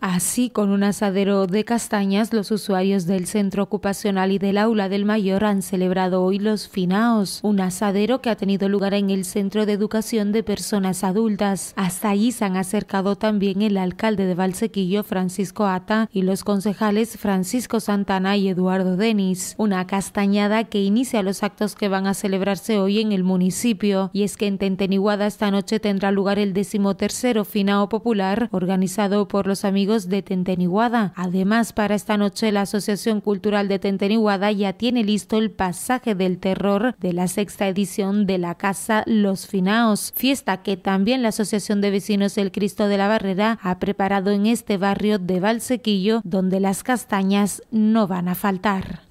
Así, con un asadero de castañas, los usuarios del centro ocupacional y del aula del mayor han celebrado hoy los finaos, un asadero que ha tenido lugar en el centro de educación de personas adultas. Hasta allí se han acercado también el alcalde de Valsequillo, Francisco Ata, y los concejales Francisco Santana y Eduardo Denis. Una castañada que inicia los actos que van a celebrarse hoy en el municipio. Y es que en Tenteniguada esta noche tendrá lugar el decimotercero finao popular, organizado por los amigos de Tenteniguada. Además, para esta noche la Asociación Cultural de tenteniguada ya tiene listo el pasaje del terror de la sexta edición de la Casa Los Finaos, fiesta que también la Asociación de Vecinos El Cristo de la Barrera ha preparado en este barrio de Valsequillo, donde las castañas no van a faltar.